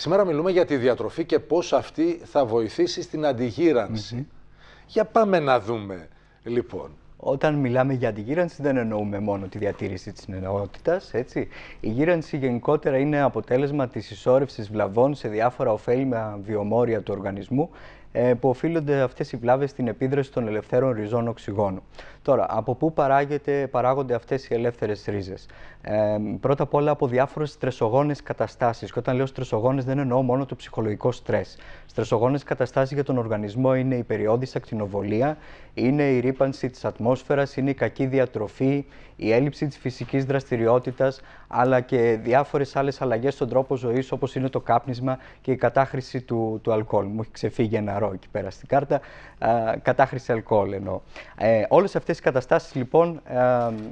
Σήμερα μιλούμε για τη διατροφή και πώς αυτή θα βοηθήσει στην αντιγύρανση. Για πάμε να δούμε, λοιπόν. Όταν μιλάμε για αντιγύρανση δεν εννοούμε μόνο τη διατήρηση της νεότητας, έτσι. Η γύρανση γενικότερα είναι αποτέλεσμα της ισόρευσης βλαβών σε διάφορα ωφέλιμα βιομόρια του οργανισμού, ε, που οφείλονται αυτές οι βλάβες στην επίδραση των ελευθέρων ριζών οξυγόνου. Τώρα, από πού παράγονται αυτές οι ελεύθερες ρίζες. Ε, πρώτα απ' όλα από διάφορες στρεσογόνες καταστάσεις. Και όταν λέω στρεσογόνες, δεν εννοώ μόνο το ψυχολογικό στρες. Στρεσογόνες καταστάσεις για τον οργανισμό είναι η περιόδη ακτινοβολία, είναι η ρήπανση της ατμόσφαιρας, είναι η κακή διατροφή, η έλλειψη της φυσικής δραστηριότητας αλλά και διάφορες άλλες αλλαγές στον τρόπο ζωής, όπως είναι το κάπνισμα και η κατάχρηση του, του αλκοόλ. Μου έχει ξεφύγει ένα ρο εκεί πέρα στην κάρτα. κατάχρηση αλκοόλ εννοώ. Ε, Όλες αυτές οι καταστάσεις λοιπόν ε,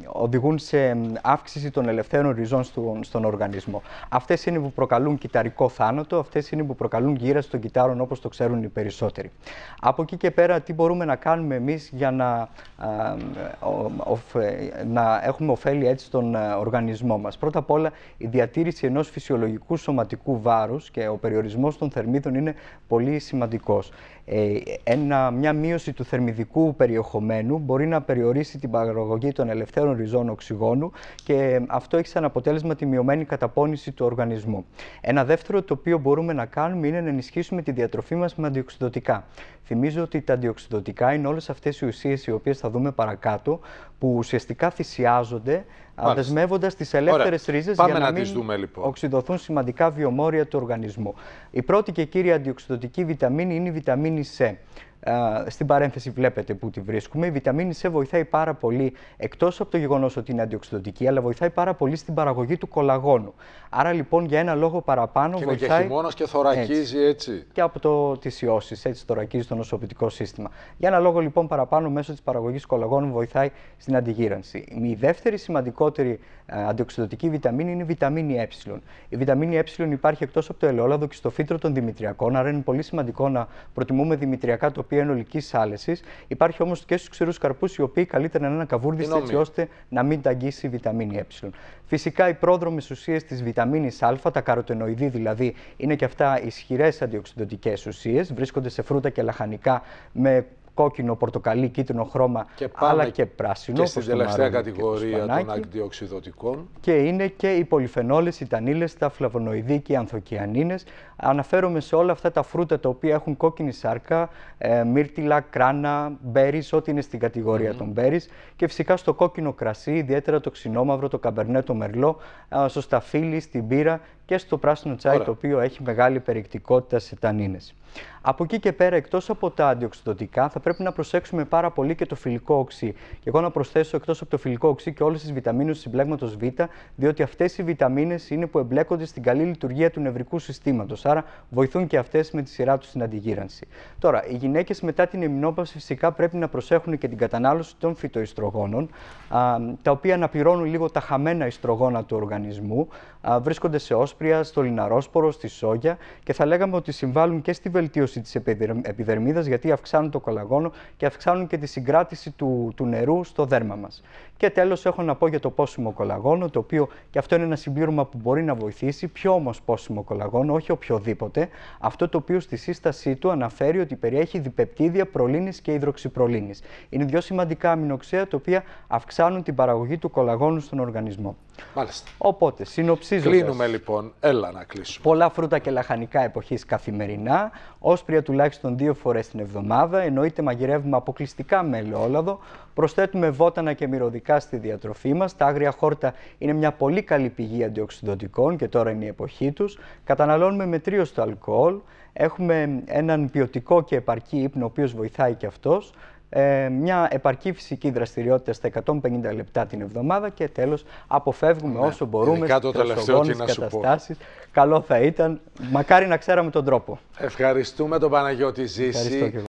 οδηγούν σε αύξηση των ελευθέρων ριζών στον, στον οργανισμό. Αυτές είναι που προκαλούν κυταρικό θάνατο, αυτές είναι που προκαλούν γύραση των κυτάρων όπως το ξέρουν οι περισσότεροι. Από εκεί και πέρα, τι μπορούμε να κάνουμε εμείς για να, να έχουμε ωφέλη έτσι στον ε, οργανισμό μας. Πρώτα απ' όλα, η διατήρηση ενός φυσιολογικού σωματικού βάρους και ο περιορισμός των θερμίδων είναι πολύ σημαντικός. Ε, μια μείωση του θερμιδικού περιεχομένου μπορεί να περιορίσει την παραγωγή των ελευθέρων ριζών οξυγόνου και αυτό έχει σαν αποτέλεσμα τη μειωμένη καταπώνηση του οργανισμού. Ένα δεύτερο το οποίο μπορούμε να κάνουμε είναι να ενισχύσουμε τη διατροφή μας με αντιοξυδοτικά. Θυμίζω ότι τα αντιοξυδοτικά είναι όλες αυτές οι ουσίες οι οποίες θα δούμε παρακάτω που ουσιαστικά θυσιάζονται δεσμεύοντα τι ελεύθερε Πάμε για να, να μην δούμε, λοιπόν. οξυδοθούν σημαντικά βιομόρια του οργανισμού. Η πρώτη και κύρια αντιοξυδοτική βιταμίνη είναι η βιταμίνη C. Στην παρένθεση βλέπετε που τη βρίσκουμε. Η βιταμίνη C βοηθάει πάρα πολύ, εκτός από το γεγονός ότι είναι αντιοξυδοτική, αλλά βοηθάει πάρα πολύ στην παραγωγή του κολαγόνου. Άρα λοιπόν για ένα λόγο παραπάνω και βοηθάει... Και και θωρακίζει έτσι. Και από το, τις ιώσεις, έτσι θωρακίζει το νοσοποιητικό σύστημα. Για ένα λόγο λοιπόν παραπάνω μέσω της παραγωγής κολαγόνου βοηθάει στην αντιγύρανση. Η δεύτερη σημαντικότερη ε, αντιοξυδοτική βιταμίνη είναι η βιταμίνη ε. Η βιταμίνη ε υπάρχει εκτός από το ελαιόλαδο και στο φύτρο των δημητριακών, άρα είναι πολύ σημαντικό να προτιμούμε δημητριακά το οποία είναι άλεσης. Υπάρχει όμως και στους ξηρούς καρπούς, οι οποίοι καλύτερα να είναι ακαβούρδιστοι έτσι ώστε να μην τα αγγίσει η βιταμίνη Ε. Φυσικά οι πρόδρομες ουσίες της βιταμίνης Α, τα καροτενοειδή δηλαδή, είναι και αυτά ισχυρές αντιοξυδοτικές ουσίες. Βρίσκονται σε φρούτα και λαχανικά με κόκκινο, πορτοκαλί, κίτρινο χρώμα, και αλλά και πράσινο. Και στην τελευταία κατηγορία των αντιοξυδοτικών. Και είναι και οι πολυφενόλες, οι τανίλες, τα φλαβονοειδή και οι ανθοκιανίνες. Αναφέρομαι σε όλα αυτά τα φρούτα τα οποία έχουν κόκκινη σάρκα, ε, μύρτιλα, κράνα, μπέρις, ό,τι είναι στην κατηγορία των μπέρις. Και φυσικά στο κόκκινο κρασί, ιδιαίτερα το ξινόμαυρο, το καμπερνέ, το μερλό, ε, στο σταφύλι, στην πύρα και στο πράσινο τσάι, το οποίο έχει μεγάλη περιεκτικότητα σε τανίνες. Από εκεί και πέρα, εκτός από τα αντιοξυδοτικά, θα πρέπει να προσέξουμε πάρα πολύ και το φιλικό οξύ. Και εγώ να προσθέσω εκτός από το φιλικό οξύ και όλες τις βιταμίνες του συμπλέγματος Β, διότι αυτές οι βιταμίνες είναι που εμπλέκονται στην καλή λειτουργία του νευρικού συστήματος. Άρα βοηθούν και αυτές με τη σειρά τους στην αντιγύρανση. Τώρα, οι γυναίκες μετά την εμινόπαυση φυσικά πρέπει να προσέχουν και την κατανάλωση των φυτοϊστρογόνων, τα οποία αναπληρώνουν λίγο τα χαμένα ιστρογόνα του οργανισμού, βρίσκονται σε όσπα όσπρια, στο λιναρόσπορο, στη σόγια και θα λέγαμε ότι συμβάλλουν και στη βελτίωση της επιδερμίδας γιατί αυξάνουν το κολαγόνο και αυξάνουν και τη συγκράτηση του, του νερού στο δέρμα μας. Και τέλος, έχω να πω για το πόσιμο κολαγόνο, το οποίο και αυτό είναι ένα συμπλήρωμα που μπορεί να βοηθήσει. Ποιο όμως πόσιμο κολαγόνο, όχι οποιοδήποτε, αυτό το οποίο στη σύστασή του αναφέρει ότι περιέχει διπεπτίδια προλίνης και υδροξυπρολίνης. Είναι δύο σημαντικά αμινοξέα τα οποία αυξάνουν την παραγωγή του κολαγόνου στον οργανισμό. Οπότε, συνοψίζοντας. Κλείνουμε λοιπόν. Έλα να κλείσουμε. Πολλά φρούτα και λαχανικά εποχής καθημερινά, όσπρια τουλάχιστον δύο φορές την εβδομάδα. Εννοείται μαγειρεύουμε αποκλειστικά με ελαιόλαδο. Προσθέτουμε βότανα και μυρωδικά στη διατροφή μας. Τα άγρια χόρτα είναι μια πολύ καλή πηγή αντιοξυδοτικών και τώρα είναι η εποχή τους. Καταναλώνουμε μετρίω το αλκοόλ. Έχουμε έναν ποιοτικό και επαρκή ύπνο, ο οποίος βοηθάει και αυτός. Ε, μια επαρκή φυσική δραστηριότητα στα 150 λεπτά την εβδομάδα και τέλος αποφεύγουμε ναι, όσο μπορούμε στις τρασογόνες καταστάσεις. Καλό θα ήταν. Μακάρι να ξέραμε τον τρόπο. Ευχαριστούμε τον Παναγιώτη Ζήση.